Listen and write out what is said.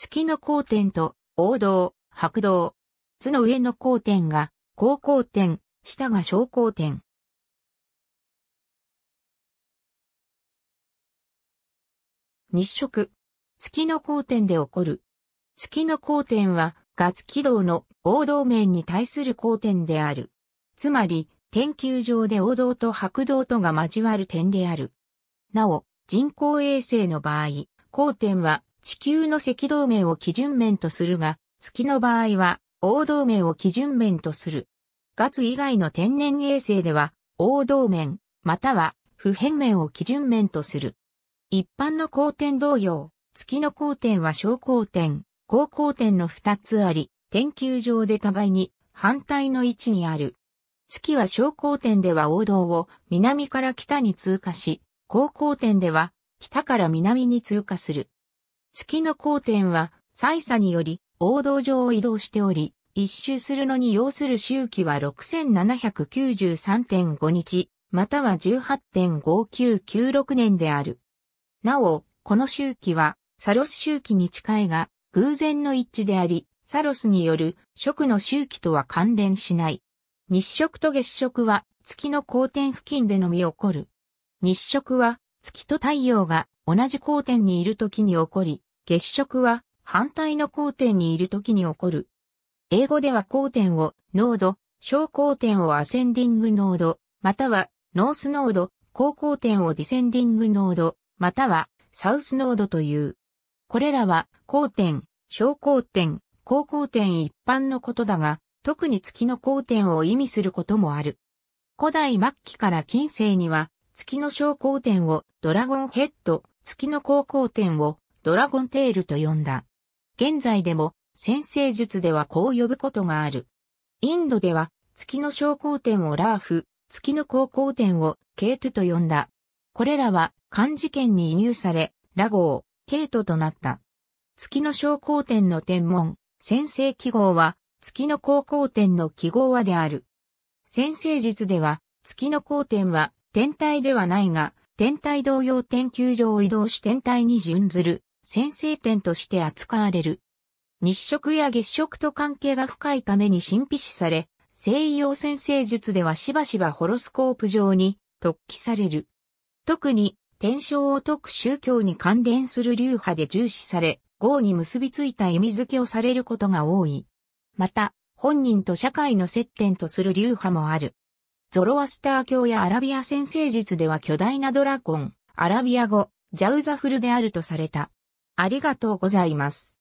月の交点と、王道、白道。図の上の交点が、高交点、下が小交点。日食。月の交点で起こる。月の交点は、月軌道の王道面に対する交点である。つまり、天球上で王道と白道とが交わる点である。なお、人工衛星の場合、交点は地球の赤道面を基準面とするが、月の場合は、王道面を基準面とする。月以外の天然衛星では、王道面、または、普遍面を基準面とする。一般の光点同様、月の光点は小光点、高光点の二つあり、研究上で互いに反対の位置にある。月は小光点では王道を南から北に通過し、高光点では北から南に通過する。月の交点は、歳差により、王道上を移動しており、一周するのに要する周期は6793.5日、または18.5996年である。なお、この周期は、サロス周期に近いが、偶然の一致であり、サロスによる食の周期とは関連しない。日食と月食は月の交点付近でのみ起こる。日食は月と太陽が同じ交点にいる時に起こり、月食は反対の交点にいる時に起こる。英語では交点を濃度、小交点をアセンディング濃度、またはノース濃度、高交点をディセンディング濃度、またはサウス濃度という。これらは交点、小交点、高交点一般のことだが、特に月の交点を意味することもある。古代末期から近世には、月の小交点をドラゴンヘッド、月の高校点をドラゴンテールと呼んだ。現在でも先生術ではこう呼ぶことがある。インドでは月の昇降点をラーフ、月の高校点をケイトと呼んだ。これらは漢字圏に移入され、ラゴをケイトとなった。月の昇降点の天文、先生記号は月の高校点の記号はである。先生術では月の高点は天体ではないが、天体同様天球上を移動し天体に準ずる先制点として扱われる。日食や月食と関係が深いために神秘視され、西洋先生術ではしばしばホロスコープ上に突起される。特に、天章を解く宗教に関連する流派で重視され、豪に結びついた意味付けをされることが多い。また、本人と社会の接点とする流派もある。ゾロアスター教やアラビア先生術では巨大なドラゴン、アラビア語、ジャウザフルであるとされた。ありがとうございます。